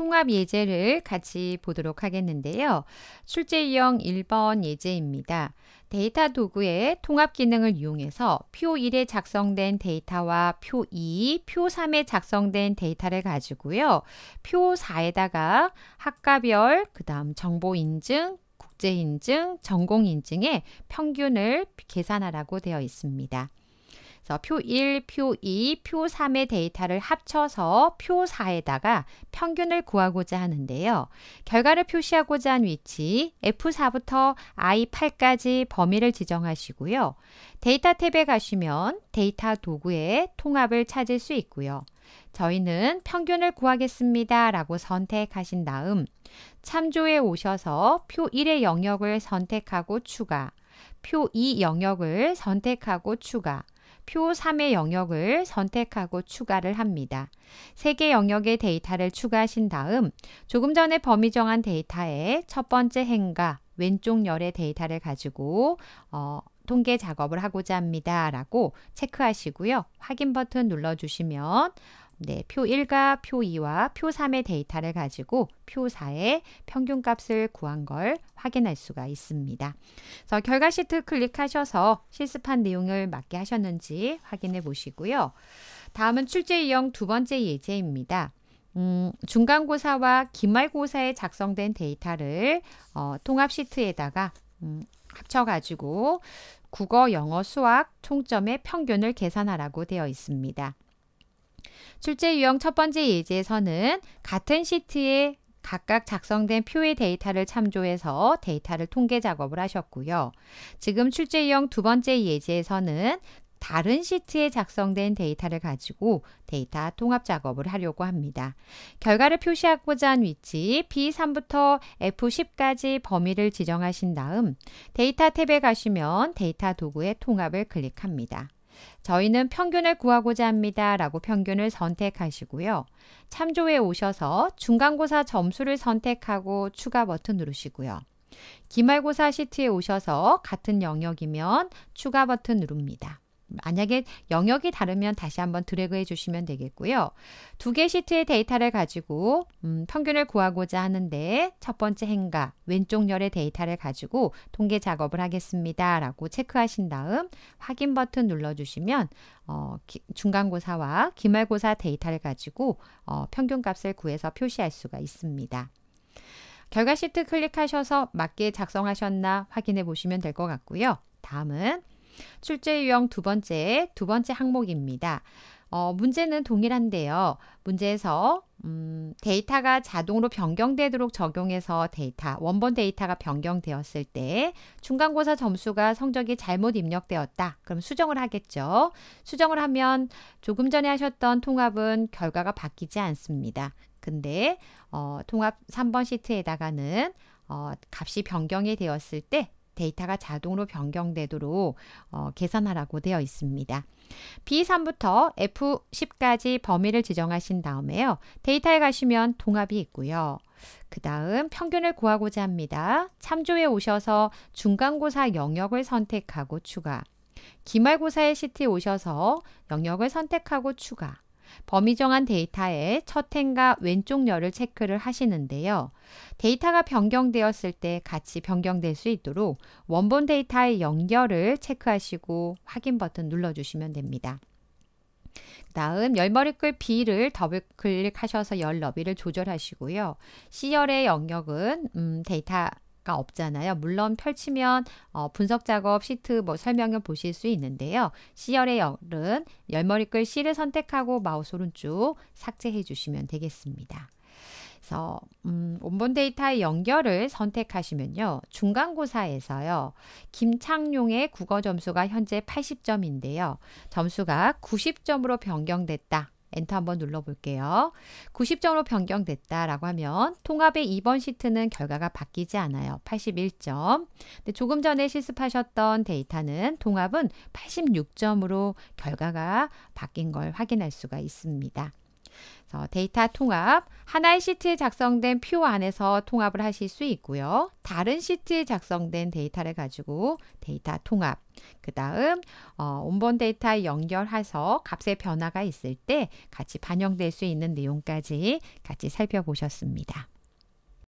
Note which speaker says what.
Speaker 1: 통합 예제를 같이 보도록 하겠는데요. 출제 유형 1번 예제입니다. 데이터 도구의 통합 기능을 이용해서 표 1에 작성된 데이터와 표 2, 표 3에 작성된 데이터를 가지고요. 표 4에다가 학과별, 그 다음 정보 인증, 국제 인증, 전공 인증의 평균을 계산하라고 되어 있습니다. 그래서 표 1, 표 2, 표 3의 데이터를 합쳐서 표 4에다가 평균을 구하고자 하는데요. 결과를 표시하고자 한 위치 F4부터 I8까지 범위를 지정하시고요. 데이터 탭에 가시면 데이터 도구의 통합을 찾을 수 있고요. 저희는 평균을 구하겠습니다 라고 선택하신 다음 참조에 오셔서 표 1의 영역을 선택하고 추가, 표 2 영역을 선택하고 추가, 표 3의 영역을 선택하고 추가를 합니다. 3개 영역의 데이터를 추가하신 다음 조금 전에 범위 정한 데이터의 첫 번째 행과 왼쪽 열의 데이터를 가지고 어, 통계 작업을 하고자 합니다. 라고 체크하시고요. 확인 버튼 눌러주시면 네, 표 1과 표 2와 표 3의 데이터를 가지고 표 4의 평균값을 구한 걸 확인할 수가 있습니다. 그래서 결과 시트 클릭하셔서 실습한 내용을 맞게 하셨는지 확인해 보시고요. 다음은 출제 유형 두 번째 예제입니다. 음, 중간고사와 기말고사에 작성된 데이터를 어, 통합 시트에다가 음, 합쳐가지고 국어, 영어, 수학 총점의 평균을 계산하라고 되어 있습니다. 출제 유형 첫 번째 예제에서는 같은 시트에 각각 작성된 표의 데이터를 참조해서 데이터를 통계 작업을 하셨고요. 지금 출제 유형 두 번째 예제에서는 다른 시트에 작성된 데이터를 가지고 데이터 통합 작업을 하려고 합니다. 결과를 표시하고자 한 위치 B3부터 F10까지 범위를 지정하신 다음 데이터 탭에 가시면 데이터 도구의 통합을 클릭합니다. 저희는 평균을 구하고자 합니다. 라고 평균을 선택하시고요. 참조에 오셔서 중간고사 점수를 선택하고 추가 버튼 누르시고요. 기말고사 시트에 오셔서 같은 영역이면 추가 버튼 누릅니다. 만약에 영역이 다르면 다시 한번 드래그 해주시면 되겠고요. 두 개 시트의 데이터를 가지고 음, 평균을 구하고자 하는데 첫 번째 행가 왼쪽 열의 데이터를 가지고 통계 작업을 하겠습니다. 라고 체크하신 다음 확인 버튼 눌러주시면 어, 기, 중간고사와 기말고사 데이터를 가지고 어, 평균값을 구해서 표시할 수가 있습니다. 결과 시트 클릭하셔서 맞게 작성하셨나 확인해 보시면 될 것 같고요. 다음은 출제 유형 두 번째, 두 번째 항목입니다. 어, 문제는 동일한데요. 문제에서 음, 데이터가 자동으로 변경되도록 적용해서 데이터, 원본 데이터가 변경되었을 때 중간고사 점수가 성적이 잘못 입력되었다. 그럼 수정을 하겠죠. 수정을 하면 조금 전에 하셨던 통합은 결과가 바뀌지 않습니다. 근데 어, 통합 3번 시트에다가는 어, 값이 변경이 되었을 때 데이터가 자동으로 변경되도록 어, 계산하라고 되어 있습니다. B3부터 F10까지 범위를 지정하신 다음에요. 데이터에 가시면 동합이 있고요. 그 다음 평균을 구하고자 합니다. 참조에 오셔서 중간고사 영역을 선택하고 추가 기말고사의 시트에 오셔서 영역을 선택하고 추가 범위 정한 데이터의 첫 행과 왼쪽 열을 체크를 하시는데요. 데이터가 변경되었을 때 같이 변경될 수 있도록 원본 데이터의 연결을 체크하시고 확인 버튼 눌러주시면 됩니다. 다음 열머리글 B를 더블 클릭하셔서 열 너비를 조절하시고요. C열의 영역은 음, 데이터 가 없잖아요. 물론 펼치면 어, 분석 작업 시트 뭐 설명을 보실 수 있는데요. C열의 열은 열머리 끌 C를 선택하고 마우스 오른쪽 삭제해 주시면 되겠습니다. 그래서 음, 원본 데이터의 연결을 선택하시면요. 중간고사에서요. 김창룡의 국어 점수가 현재 80점인데요. 점수가 90점으로 변경됐다. 엔터 한번 눌러볼게요. 90점으로 변경됐다라고 하면 통합의 2번 시트는 결과가 바뀌지 않아요. 81점. 근데 조금 전에 실습하셨던 데이터는 통합은 86점으로 결과가 바뀐 걸 확인할 수가 있습니다. 그래서 데이터 통합, 하나의 시트에 작성된 표 안에서 통합을 하실 수 있고요. 다른 시트에 작성된 데이터를 가지고 데이터 통합, 그 다음 어, 온본 데이터에 연결해서 값의 변화가 있을 때 같이 반영될 수 있는 내용까지 같이 살펴보셨습니다.